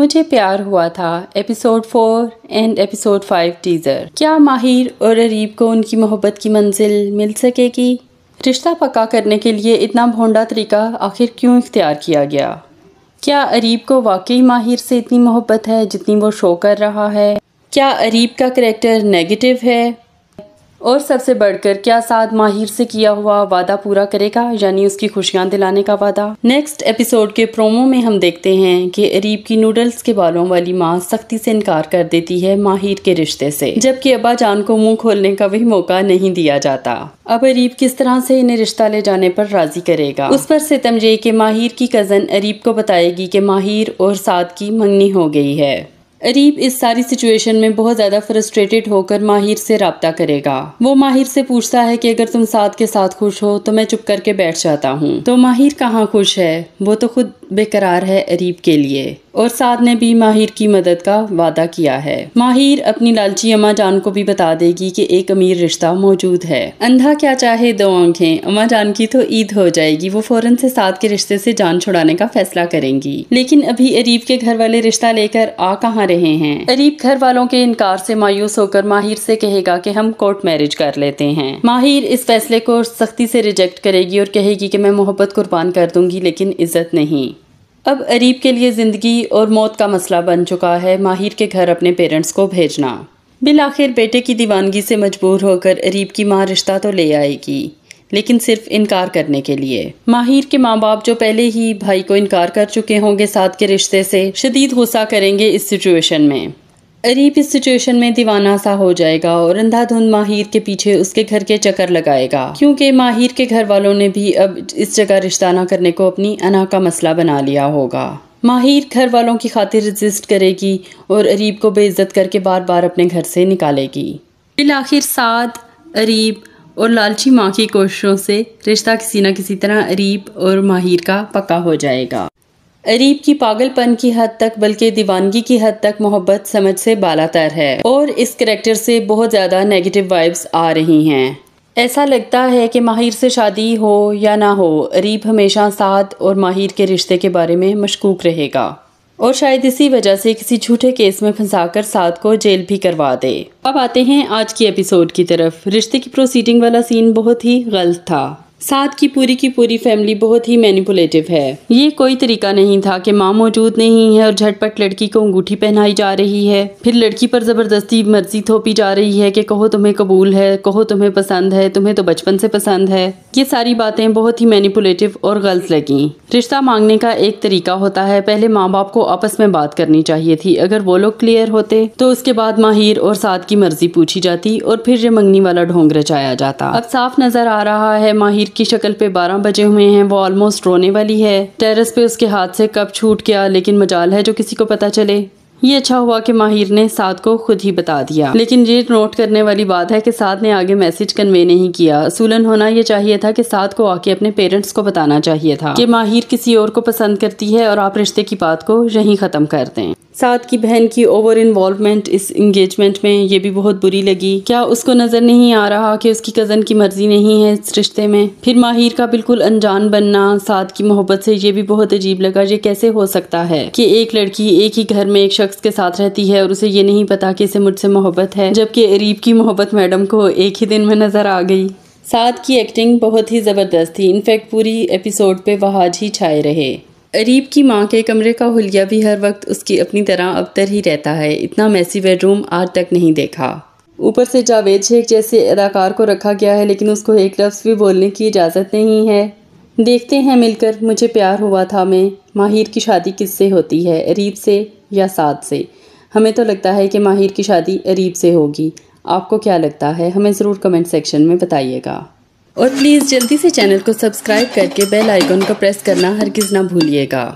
मुझे प्यार हुआ था episode four and episode five teaser क्या माहिर और अरीब को उनकी मोहब्बत की मंजिल मिल सकेगी रिश्ता पक्का करने के लिए इतना भोंडा तरीका आखिर क्यों इख्तियार किया गया क्या अरीब को वाकई माहिर से इतनी मोहब्बत है जितनी वो शो कर रहा है क्या अरीब का करेक्टर नेगेटिव है और सबसे बढ़कर क्या साथ माहिर से किया हुआ वादा पूरा करेगा यानी उसकी खुशियां दिलाने का वादा नेक्स्ट एपिसोड के प्रोमो में हम देखते हैं कि अरीब की नूडल्स के बालों वाली माँ सख्ती से इनकार कर देती है माहिर के रिश्ते से जबकि अब्बा जान को मुंह खोलने का भी मौका नहीं दिया जाता अब अरीब किस तरह से इन्हें रिश्ता ले जाने पर राजी करेगा उस पर सितम जे माहिर की कजन अरीब को बताएगी की माहिर और साद की मंगनी हो गई है अरीब इस सारी सिचुएशन में बहुत ज़्यादा फ्रस्ट्रेटेड होकर माहिर से रबता करेगा वो माहिर से पूछता है कि अगर तुम साथ के साथ खुश हो तो मैं चुप करके बैठ जाता हूँ तो माहिर कहाँ खुश है वो तो खुद बेकरार है अरीब के लिए और साथ ने भी माहिर की मदद का वादा किया है माहिर अपनी लालची अम्मा जान को भी बता देगी कि एक अमीर रिश्ता मौजूद है अंधा क्या चाहे दो आंखें अम्मा जान की तो ईद हो जाएगी वो फौरन से साथ के रिश्ते से जान छुड़ाने का फैसला करेंगी लेकिन अभी अरीब के घर वाले रिश्ता लेकर आ कहाँ रहे हैं अरीब घर वालों के इनकार से मायूस होकर माहिर से कहेगा की हम कोर्ट मैरिज कर लेते हैं माहिर इस फैसले को सख्ती से रिजेक्ट करेगी और कहेगी की मैं मोहब्बत कुर्बान कर दूंगी लेकिन इज्जत नहीं अब अरीब के लिए ज़िंदगी और मौत का मसला बन चुका है माहिर के घर अपने पेरेंट्स को भेजना बिल आखिर बेटे की दीवानगी से मजबूर होकर अरीब की माँ रिश्ता तो ले आएगी लेकिन सिर्फ इनकार करने के लिए माहिर के माँ बाप जो पहले ही भाई को इनकार कर चुके होंगे साथ के रिश्ते से शदीद गुस्सा करेंगे इस सिचुएशन में अरीब इस सिचुएशन में दीवाना सा हो जाएगा और अंधाधुंध माहिर के पीछे उसके घर के चक्कर लगाएगा क्योंकि माहिर के घर वालों ने भी अब इस जगह रिश्ता ना करने को अपनी अना का मसला बना लिया होगा माहिर घर वालों की खातिर रजिस्ट करेगी और अरीब को बेइज्जत करके बार बार अपने घर से निकालेगी बिल आखिर साद अरीब और लालची माँ की कोशिशों से रिश्ता किसी न किसी तरह अरीब और माहिर का पक्का हो जाएगा अरीब की पागलपन की हद तक बल्कि दीवानगी की हद तक मोहब्बत समझ से बालातर है और इस करेक्टर से बहुत ज़्यादा नेगेटिव वाइब्स आ रही हैं ऐसा लगता है कि माहिर से शादी हो या ना हो अरीब हमेशा साथ और माहिर के रिश्ते के बारे में मशकूक रहेगा और शायद इसी वजह से किसी झूठे केस में फंसाकर साथ को जेल भी करवा दे अब आते हैं आज की एपिसोड की तरफ रिश्ते की प्रोसीडिंग वाला सीन बहुत ही गलत था साथ की पूरी की पूरी फैमिली बहुत ही मैनिपुलेटिव है ये कोई तरीका नहीं था कि माँ मौजूद नहीं है और झटपट लड़की को अंगूठी पहनाई जा रही है फिर लड़की पर ज़बरदस्ती मर्जी थोपी जा रही है कि कहो तुम्हें कबूल है कहो तुम्हें पसंद है तुम्हें तो बचपन से पसंद है ये सारी बातें बहुत ही मैनिपुलेटिव और गलत लगी रिश्ता मांगने का एक तरीका होता है पहले माँ बाप को आपस में बात करनी चाहिए थी अगर वो लोग क्लियर होते तो उसके बाद माहिर और साथ की मर्जी पूछी जाती और फिर ये मंगनी वाला ढोंग रचाया जाता अब साफ नजर आ रहा है माहिर तस्वीर की शक्ल पे बारह बजे हुए हैं वो ऑलमोस्ट रोने वाली है टेरेस पे उसके हाथ से कब छूट गया लेकिन मजाल है जो किसी को पता चले ये अच्छा हुआ कि माहिर ने साद को खुद ही बता दिया लेकिन ये नोट करने वाली बात है कि साद ने आगे मैसेज कन्वे नहीं किया असूलन होना ये चाहिए था कि साद को आके अपने पेरेंट्स को बताना चाहिए था कि माहिर किसी और को पसंद करती है और आप रिश्ते की बात को यहीं ख़त्म कर दें साथ की बहन की ओवर इन्वॉल्वमेंट इस इंगेजमेंट में ये भी बहुत बुरी लगी क्या उसको नज़र नहीं आ रहा कि उसकी कज़न की मर्जी नहीं है इस रिश्ते में फिर माहिर का बिल्कुल अनजान बनना साथ की मोहब्बत से ये भी बहुत अजीब लगा ये कैसे हो सकता है कि एक लड़की एक ही घर में एक शख्स शख्स के साथ रहती है और उसे ये नहीं पता कि इसे मुझसे मोहब्बत है जबकि अरीब की मोहब्बत मैडम को एक ही दिन में नज़र आ गई साथ की एक्टिंग बहुत ही ज़बरदस्त थी इनफैक्ट पूरी एपिसोड पे वहाज ही छाए रहे अरीब की माँ के कमरे का हुलिया भी हर वक्त उसकी अपनी तरह अबतर ही रहता है इतना मैसी बेडरूम आज तक नहीं देखा ऊपर से जावेद शेख जैसे अदाकार को रखा गया है लेकिन उसको एक लफ्ज़ भी बोलने की इजाज़त नहीं है देखते हैं मिलकर मुझे प्यार हुआ था मैं माहिर की शादी किससे होती है अरीब से या साथ से हमें तो लगता है कि माहिर की शादी अरीब से होगी आपको क्या लगता है हमें ज़रूर कमेंट सेक्शन में बताइएगा और प्लीज़ जल्दी से चैनल को सब्सक्राइब करके बेल आइकन को प्रेस करना किस ना भूलिएगा